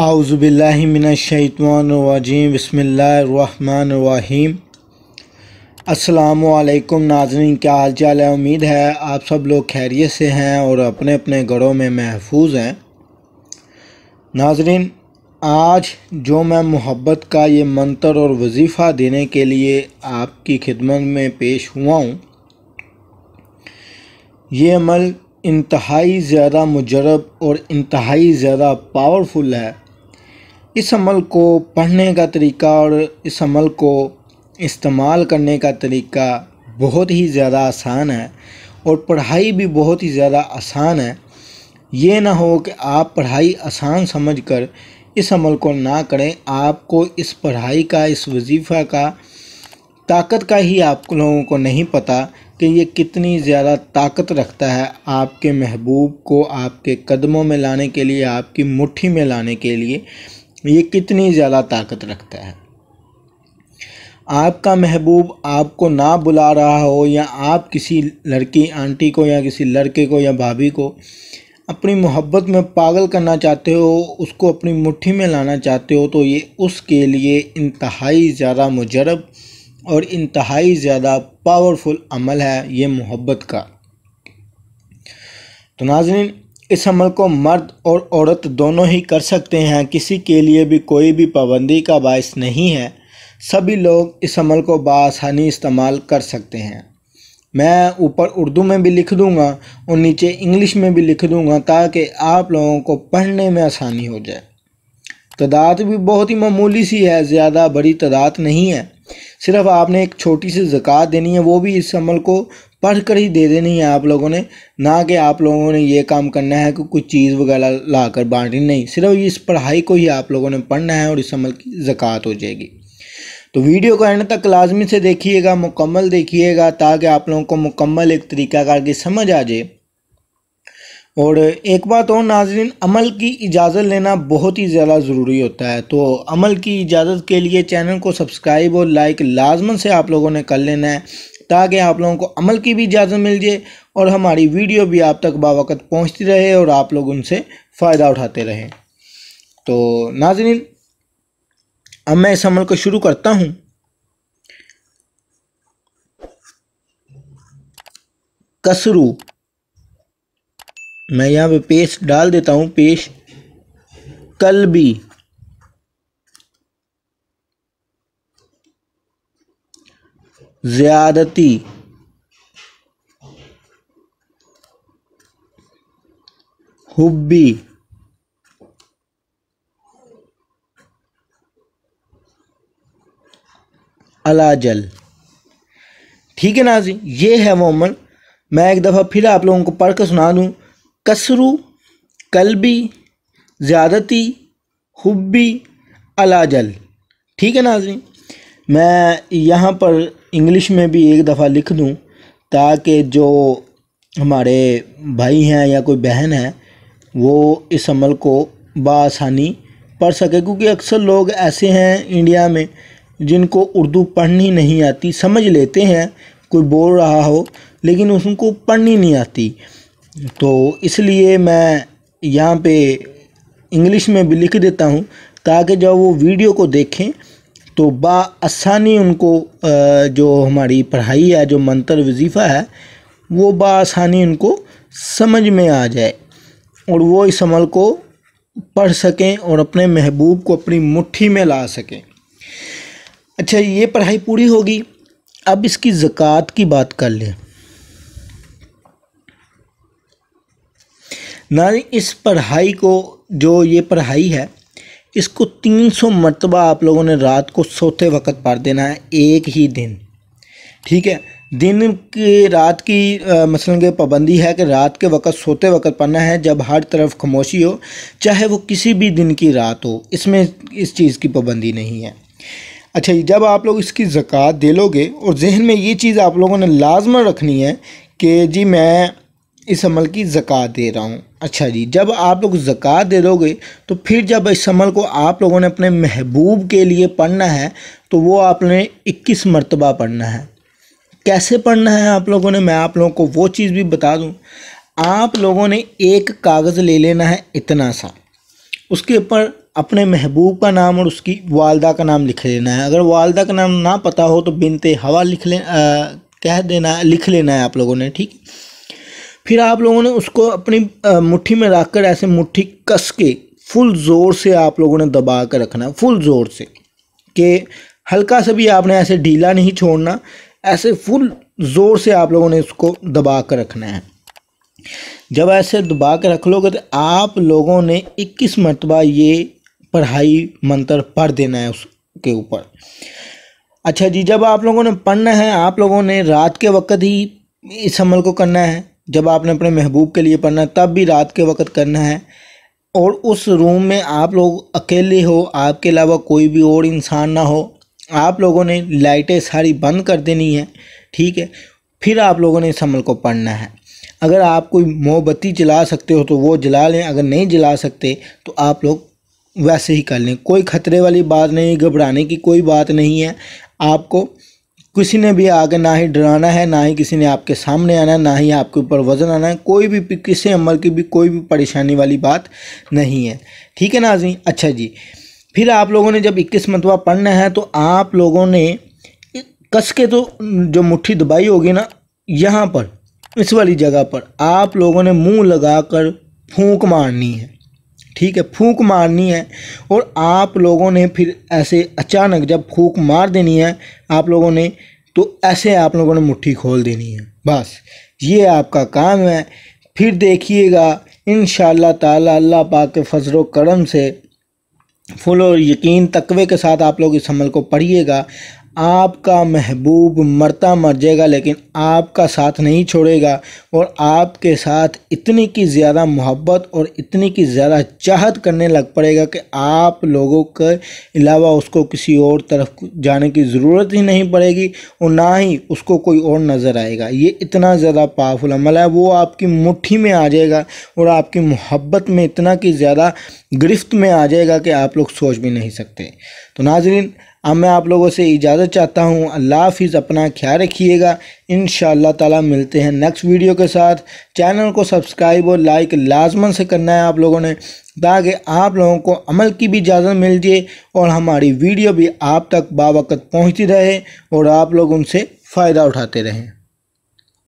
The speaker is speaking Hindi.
आउज़बिल्लिमिनशैतवानवाजीम बसमीम अल्लाम नाजरन क्या हाल चाल है उम्मीद है आप सब लोग खैरियत से हैं और अपने अपने घरों में महफूज हैं नाजरन आज जो मैं मोहब्बत का ये मंत्र और वजीफ़ा देने के लिए आपकी खिदमत में पेश हुआ हूँ ये अमल इंतहाई ज़्यादा मुजरब और इंतहाई ज़्यादा पावरफुल है इस अमल को पढ़ने का तरीका और इस अमल को इस्तेमाल करने का तरीका बहुत ही ज़्यादा आसान है और पढ़ाई भी बहुत ही ज़्यादा आसान है ये ना हो कि आप पढ़ाई आसान समझकर इस अमल को ना करें आपको इस पढ़ाई का इस वजीफ़ा का ताकत का ही आप लोगों को नहीं पता कि ये कितनी ज़्यादा ताकत रखता है आपके महबूब को आपके कदमों में लाने के लिए आपकी मुट्ठी में लाने के लिए ये कितनी ज़्यादा ताकत रखता है आपका महबूब आपको ना बुला रहा हो या आप किसी लड़की आंटी को या किसी लड़के को या भाभी को अपनी मोहब्बत में पागल करना चाहते हो उसको अपनी मुट्ठी में लाना चाहते हो तो ये उसके लिए इंतहाई ज़्यादा मुजरब और इंतहाई ज़्यादा पावरफुल अमल है ये मोहब्बत का तो नाजरीन इस अमल को मर्द और औरत दोनों ही कर सकते हैं किसी के लिए भी कोई भी पाबंदी का बायस नहीं है सभी लोग इस अमल को बसानी इस्तेमाल कर सकते हैं मैं ऊपर उर्दू में भी लिख दूंगा और नीचे इंग्लिश में भी लिख दूंगा ताकि आप लोगों को पढ़ने में आसानी हो जाए तादाद भी बहुत ही मामूली सी है ज़्यादा बड़ी तादाद नहीं है सिर्फ आपने एक छोटी सी ज़क़़त देनी है वो भी इस अमल को पढ़ कर ही दे देनी है आप लोगों ने ना कि आप लोगों ने ये काम करना है कि कुछ चीज़ वगैरह ला कर बांटनी नहीं सिर्फ इस पढ़ाई को ही आप लोगों ने पढ़ना है और इस अमल की ज़क़़त हो जाएगी तो वीडियो को एंड तक लाजमी से देखिएगा मुकम्मल देखिएगा ताकि आप लोगों को मुकम्मल एक तरीक़ाकार की समझ आ जाए और एक बात और नाजरीन अमल की इजाज़त लेना बहुत ही ज़्यादा ज़रूरी होता है तो अमल की इजाज़त के लिए चैनल को सब्सक्राइब और लाइक लाजमन से आप लोगों ने कर लेना है ताकि तो आप लोगों को अमल की भी इजाज़त मिल जाए और हमारी वीडियो भी आप तक बावक़त पहुँचती रहे और आप लोग उनसे फ़ायदा उठाते रहें तो नाजरीन अब मैं इस अमल को शुरू करता हूँ कसरू मैं यहाँ पे पेस्ट डाल देता हूँ पेश भी ज़्यादती हुब्बी अलाजल ठीक है नाजी ये है मोमन मैं एक दफ़ा फिर आप लोगों को पढ़ कर सुना दूँ कसरू कलबी ज़्यादती हुब्बी अलाजल ठीक है नाजी मैं यहाँ पर इंग्लिश में भी एक दफ़ा लिख दूँ ताकि जो हमारे भाई हैं या कोई बहन है वो इस अमल को बसानी पढ़ सके क्योंकि अक्सर लोग ऐसे हैं इंडिया में जिनको उर्दू पढ़नी नहीं आती समझ लेते हैं कोई बोल रहा हो लेकिन उनको पढ़नी नहीं आती तो इसलिए मैं यहाँ पे इंग्लिश में भी लिख देता हूँ ताकि जब वो वीडियो को देखें तो बसानी उनको जो हमारी पढ़ाई या जो मंत्र वजीफ़ा है वो बसानी उनको समझ में आ जाए और वो इस अमल को पढ़ सकें और अपने महबूब को अपनी मुट्ठी में ला सकें अच्छा ये पढ़ाई पूरी होगी अब इसकी ज़क़़त की बात कर लें ना इस पढ़ाई को जो ये पढ़ाई है इसको 300 मरतबा आप लोगों ने रात को सोते वक्त पढ़ देना है एक ही दिन ठीक है दिन की रात की मसलन के पाबंदी है कि रात के वक्त सोते वक्त पढ़ना है जब हर तरफ खामोशी हो चाहे वो किसी भी दिन की रात हो इसमें इस चीज़ की पाबंदी नहीं है अच्छा जब आप लोग इसकी ज़क़़त दे लोगे और जहन में ये चीज़ आप लोगों ने लाजमा रखनी है कि जी मैं इस अमल की ज़क़़त दे रहा हूँ अच्छा जी जब आप लोग ज़क़़त दे दोगे तो फिर जब इस अमल को आप लोगों ने अपने महबूब के लिए पढ़ना है तो वो आपने इक्कीस मरतबा पढ़ना है कैसे पढ़ना है आप लोगों ने मैं आप लोगों को वो चीज़ भी बता दूं आप लोगों ने एक कागज़ ले लेना है इतना सा उसके ऊपर अपने महबूब का नाम और उसकी वालदा का नाम लिख लेना है अगर वालदा का नाम ना पता हो तो बिनते हवा लिख ले आ, कह देना लिख लेना है आप लोगों ने ठीक है फिर आप लोगों ने उसको अपनी मुट्ठी में रख कर ऐसे मुट्ठी कस के फुल ज़ोर से आप लोगों ने दबा कर रखना है फुल ज़ोर से कि हल्का सा भी आपने ऐसे ढीला नहीं छोड़ना ऐसे फुल ज़ोर से आप लोगों ने इसको दबा कर रखना है जब ऐसे दबा कर रख लोगे तो आप लोगों ने 21 मरतबा ये पढ़ाई मंत्र पढ़ देना है उसके ऊपर अच्छा जी जब आप लोगों ने पढ़ना है आप लोगों ने रात के वक्त ही इस अमल को करना है जब आपने अपने महबूब के लिए पढ़ना है तब भी रात के वक्त करना है और उस रूम में आप लोग अकेले हो आपके अलावा कोई भी और इंसान ना हो आप लोगों ने लाइटें सारी बंद कर देनी है ठीक है फिर आप लोगों ने इस अमल को पढ़ना है अगर आप कोई मोमबत्ती जला सकते हो तो वो जला लें अगर नहीं जला सकते तो आप लोग वैसे ही कर लें कोई ख़तरे वाली बात नहीं घबराने की कोई बात नहीं है आपको किसी ने भी आगे ना ही डराना है ना ही किसी ने आपके सामने आना है ना ही आपके ऊपर वजन आना है कोई भी किसी अमल की भी कोई भी परेशानी वाली बात नहीं है ठीक है नाजी अच्छा जी फिर आप लोगों ने जब इक्कीस मतवा पढ़ना है तो आप लोगों ने कस के तो जो मुट्ठी दबाई होगी ना यहाँ पर इस वाली जगह पर आप लोगों ने मुंह लगाकर फूंक मारनी है ठीक है फूंक मारनी है और आप लोगों ने फिर ऐसे अचानक जब फूंक मार देनी है आप लोगों ने तो ऐसे आप लोगों ने मुट्ठी खोल देनी है बस ये आपका काम है फिर देखिएगा इन ताला अल्लाह पाक के फजल करम से फुल और यकीन तकवे के साथ आप लोग इस अमल को पढ़िएगा आपका महबूब मरता मर जाएगा लेकिन आपका साथ नहीं छोड़ेगा और आपके साथ इतनी की ज़्यादा मोहब्बत और इतनी की ज़्यादा चाहत करने लग पड़ेगा कि आप लोगों के अलावा उसको किसी और तरफ जाने की ज़रूरत ही नहीं पड़ेगी और ना ही उसको कोई और नज़र आएगा ये इतना ज़्यादा पावरफुल अमल है वो आपकी मुट्ठी में आ जाएगा और आपकी मोहब्बत में इतना की ज़्यादा गिरफ्त में आ जाएगा कि आप लोग सोच भी नहीं सकते तो नाजरीन अब मैं आप लोगों से इजाज़त चाहता हूँ अल्लाह हाफिज़ अपना ख्याल रखिएगा इन ताला मिलते हैं नेक्स्ट वीडियो के साथ चैनल को सब्सक्राइब और लाइक लाजमन से करना है आप लोगों ने ताकि आप लोगों को अमल की भी इजाज़त मिल जाए और हमारी वीडियो भी आप तक बावक़त पहुँचती रहे और आप लोग उनसे फ़ायदा उठाते रहें